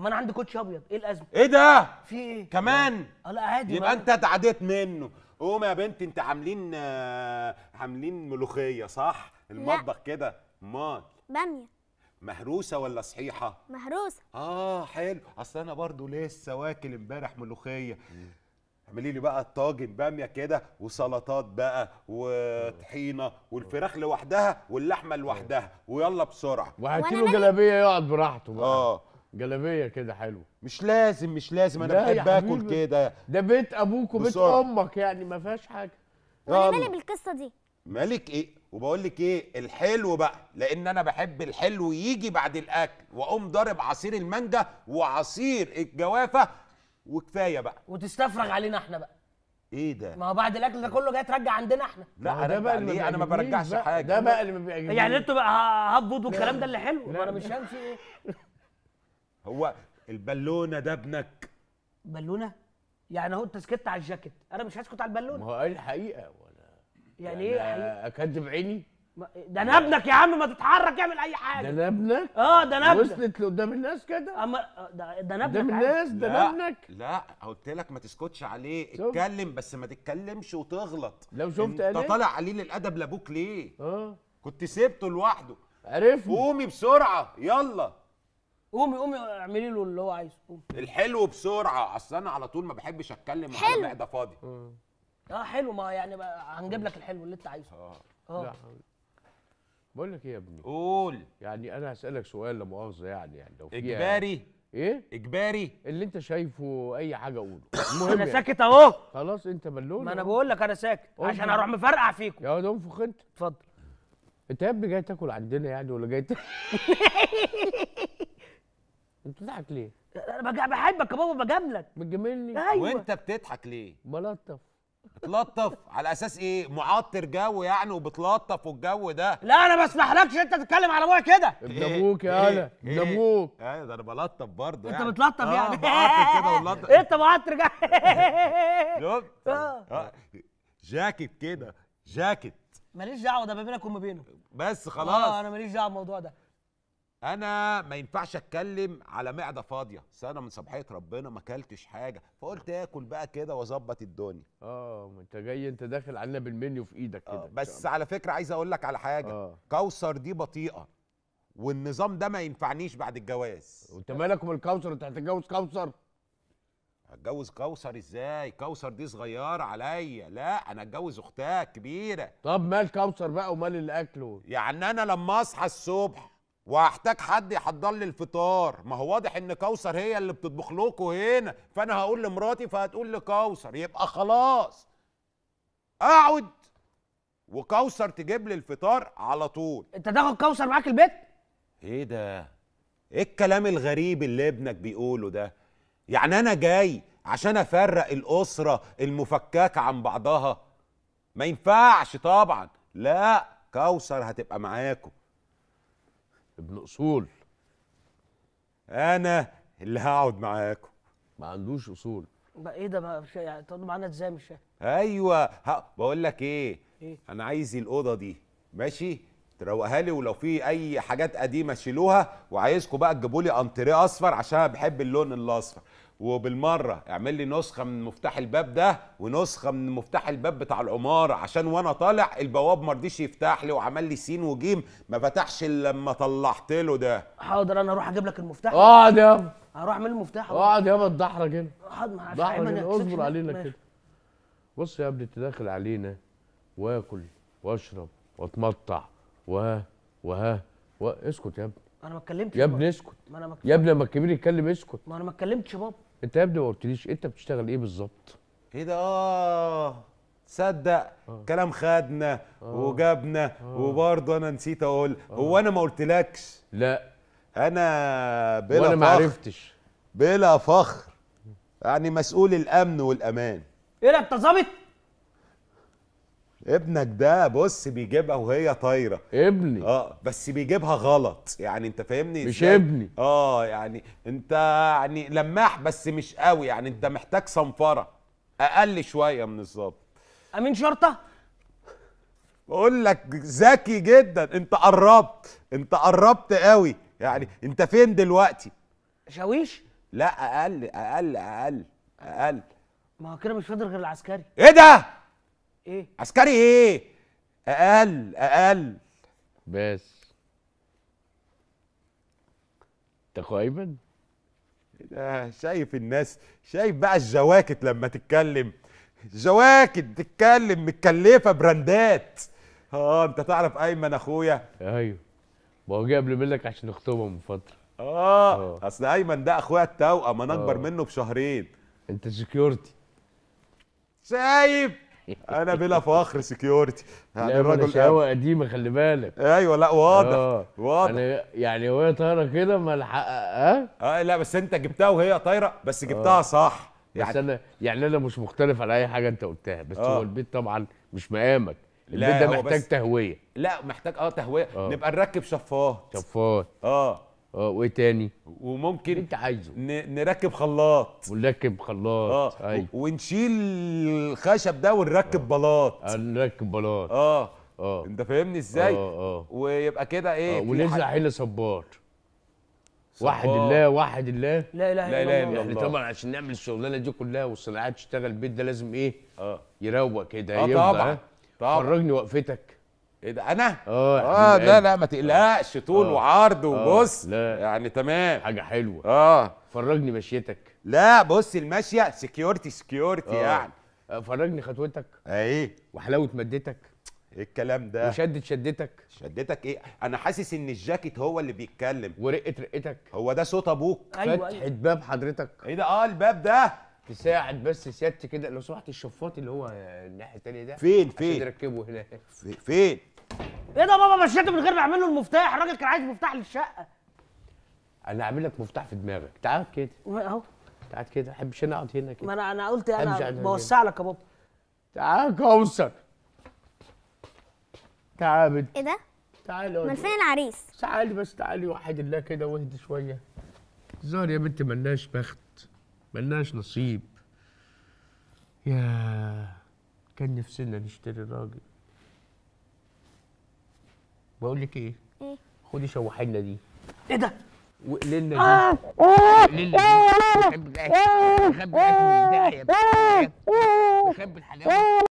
طب ما انا عندي كوتش ابيض ايه الازمه ايه ده في ايه كمان اه لا عادي يبقى انت اتعديت منه قوم يا بنتي انت عاملين آه، عاملين ملوخيه صح المطبخ كده امال باميه مهروسه ولا صحيحه مهروسه اه حلو اصل انا برضو لسه واكل امبارح ملوخيه اعملي لي بقى الطاجن باميه كده وسلطات بقى وطحينه والفراخ لوحدها واللحمه لوحدها ويلا بسرعه له جلابيه يقعد براحته بقى اه جلابيه كده حلوه مش لازم مش لازم انا بحب اكل كده ده بيت ابوك وبيت بصورة. امك يعني ما فيهاش حاجه انا مالي بالقصه دي مالك ايه وبقول لك ايه الحلو بقى لان انا بحب الحلو يجي بعد الاكل واقوم ضارب عصير المانجا وعصير الجوافه وكفايه بقى وتستفرغ علينا احنا بقى ايه ده؟ ما هو بعد الاكل ده كله جاي ترجع عندنا احنا لا ده بقى اللي انا ما برجعش حاجه ده بقى اللي ما بيعجبنيش يعني انتوا بقى هبوط والكلام ده اللي حلو انا مش همشي ايه هو البالونه ده ابنك بالونه يعني اهو انت سكت على الجاكيت انا مش هسكت على البالونه ما هو قال الحقيقه ولا يعني, يعني ايه حقيقه اكذب عيني ده انا ابنك يا عم ما تتحرك اعمل اي حاجه ده انا ابنك اه ده انا ابنك وصلت لقدام الناس كده اما آه، ده ده انا ابنك قدام الناس ده انا ابنك لا قلت لك ما تسكتش عليه شوف. اتكلم بس ما تتكلمش وتغلط لو شفت انت طالع قليل الادب لابوك ليه اه كنت سيبته لوحده عرفني قومي بسرعه يلا قومي قومي اعملي له اللي هو عايزه قومي الحلو بسرعه اصل انا على طول ما بحبش اتكلم حلو ده فاضي اه حلو ما يعني هنجيب لك الحلو اللي انت عايزه اه اه بقول لك ايه يا ابني قول يعني انا هسالك سؤال لا مؤاخذه يعني يعني لو في يعني- اجباري ايه اجباري اللي انت شايفه اي حاجه قوله المهم انا يعني. ساكت اهو خلاص انت ملول ما انا بقول لك انا ساكت عشان اروح مفرقع فيكم يا واد انفخ انت اتفضل انت يا ابني جاي تاكل عندنا يعني ولا جاي تاكل انت بتضحك ليه؟ انا بحبك يا بابا بجاملك بتجاملني ايوه وانت بتضحك ليه؟ بلطف بتلطف على اساس ايه معطر جو يعني وبتلطف والجو ده لا انا ما اسمحلكش انت تتكلم على ابويا كده ابن ابوك يا انا ابن ابوك ايوه ده انا بلطف برضه يعني انت بتلطف آه، يعني بعطر كده وبلطف انت معطر شفت آه. اه جاكيت كده جاكيت ماليش دعوه ده ما بينك وما بينه بس آه، خلاص اه انا ماليش دعوه بالموضوع ده انا ما ينفعش اتكلم على معده فاضيه سنه من صباحيه ربنا ما اكلتش حاجه فقلت اكل بقى كده واظبط الدنيا اه ما انت جاي انت داخل علينا بالمنيو في ايدك كده آه بس على فكره عايز اقول لك على حاجه آه. كوثر دي بطيئه والنظام ده ما ينفعنيش بعد الجواز وانت مالك من الكوثر انت هتتجوز كوثر هتجوز كوثر ازاي كوثر دي صغيره عليا لا انا اتجوز اختها كبيره طب مال كوثر بقى ومال الاكل يعني انا لما اصحى الصبح وهحتاج حد يحضر لي الفطار ما هو واضح ان كوثر هي اللي بتطبخ لكم هنا فانا هقول لمراتي فهتقول لكوثر يبقى خلاص اقعد وكوثر تجيب لي الفطار على طول انت تاخد كوثر معاك البيت ايه ده ايه الكلام الغريب اللي ابنك بيقوله ده يعني انا جاي عشان افرق الاسره المفككه عن بعضها ما ينفعش طبعا لا كوثر هتبقى معاكم ابن اصول انا اللي هقعد معاكم ما عندوش اصول بقى ايه ده بقى مش يعني تقعدوا معانا ازاي مش فاهم ايوه بقول لك إيه؟ ايه انا عايز الاوضه دي ماشي تروقها لي ولو في اي حاجات قديمه شيلوها وعايزكم بقى تجيبوا لي انتريه اصفر عشان انا بحب اللون الاصفر وبالمره اعمل لي نسخه من مفتاح الباب ده ونسخه من مفتاح الباب بتاع العماره عشان وانا طالع البواب ما رضيش يفتح لي وعمل لي سين وجيم ما فتحش الا لما طلعت له ده حاضر انا اروح اجيب لك المفتاح اقعد يابا هروح اعمل المفتاح اقعد يابا اتدحرج هنا اقعد مع اصبر علينا كده بص يا ابني انت داخل علينا واكل واشرب واتمطع وها وها و... اسكت يا ابني انا ما اتكلمتش يا ابني اسكت ما انا يا ابني لما الكبير يتكلم اسكت ما انا ما اتكلمتش بابا انت يا ابني ما قلتليش انت بتشتغل ايه بالظبط ايه ده اه تصدق آه. كلام خدنا آه. وجابنا آه. وبرضه انا نسيت اقول آه. هو انا ما قلتلكش لا انا بلا وانا ما عرفتش بلا فخر يعني مسؤول الامن والامان ايه ده انت ظابط ابنك ده بص بيجيبها وهي طايره ابني اه بس بيجيبها غلط يعني انت فاهمني مش ازاي؟ ابني اه يعني انت يعني لماح بس مش قوي يعني انت محتاج صنفره اقل شويه من الظابط امين شرطه بقول لك ذكي جدا انت قربت انت قربت قوي يعني انت فين دلوقتي شاويش لا اقل اقل اقل اقل ما هو كده مش فاضل غير العسكري ايه ده ايه عسكري ايه اقل اقل بس تقريبا ده شايف الناس شايف بقى الجواكت لما تتكلم جواكت تتكلم متكلفه براندات اه انت تعرف ايمن اخويا ايوه ما هو جه قبل منك عشان نخطبها من فتره آه،, آه. اصل ايمن ده اخويا التوأم انا اكبر آه. منه بشهرين انت سكيورتي شايف انا بلا فخر سكيورتي يعني الراجل شقاوه قديمه خلي بالك ايوه لا واضح أوه. واضح أنا يعني وهي طايره كده ما ها آه؟, اه لا بس انت جبتها وهي طايره بس جبتها أوه. صح يعني بس انا يعني انا مش مختلف على اي حاجه انت قلتها بس أوه. هو آه. البيت طبعا مش مقامك البيت ده محتاج تهويه لا محتاج اه تهويه أوه. نبقى نركب شفاط شفاط اه اه وايه تاني وممكن انت عايزه نركب خلاط ونركب خلاط اه أيوه. ونشيل الخشب ده ونركب أوه. بلاط آه، نركب بلاط اه اه انت فاهمني ازاي اه اه ويبقى كده ايه آه، وننزل ونرزع حل صبار واحد الله واحد الله لا اله الا الله احنا يعني الله. طبعا عشان نعمل الشغلانه دي كلها والصناعات تشتغل بيت ده لازم ايه اه يروق كده اه طبعا طبعا فرجني وقفتك ايه ده انا اه اه لا لا ما تقلقش آه. طول أوه. وعرض آه، وبص لا. يعني تمام حاجه حلوه اه فرجني مشيتك لا بص الماشيه سكيورتي سكيورتي يعني آه، فرجني خطوتك ايه وحلاوه مدتك ايه الكلام ده وشدت شدتك شدتك ايه انا حاسس ان الجاكيت هو اللي بيتكلم ورقه رقتك هو ده صوت ابوك أيوة،, أيوة فتحه باب حضرتك ايه ده اه الباب ده تساعد بس سيادتي كده لو سمحت الشفاط اللي هو الناحيه الثانيه ده فين فين نركبه هنا فين ايه ده بابا مشيته من غير ما اعمل له المفتاح الراجل كان عايز مفتاح للشقه انا اعمل لك مفتاح في دماغك تعال كده اهو تعال كده احبش انا اقعد هنا كده ما انا انا قلت انا بوسع لك يا بابا تعال كوثر تعال بنت ايه ده؟ تعالي من فين العريس؟ تعالي بس تعالي وحد الله كده واهدي شويه زار يا بنت ملناش بخت ملناش نصيب يا كان نفسنا نشتري راجل بقول لك ايه؟ ايه خدي شوحي لنا دي ايه ده؟ وقللنا دي آه. وقللنا دي آه. بحب الاكل بحب الاكل بحب الحلاوه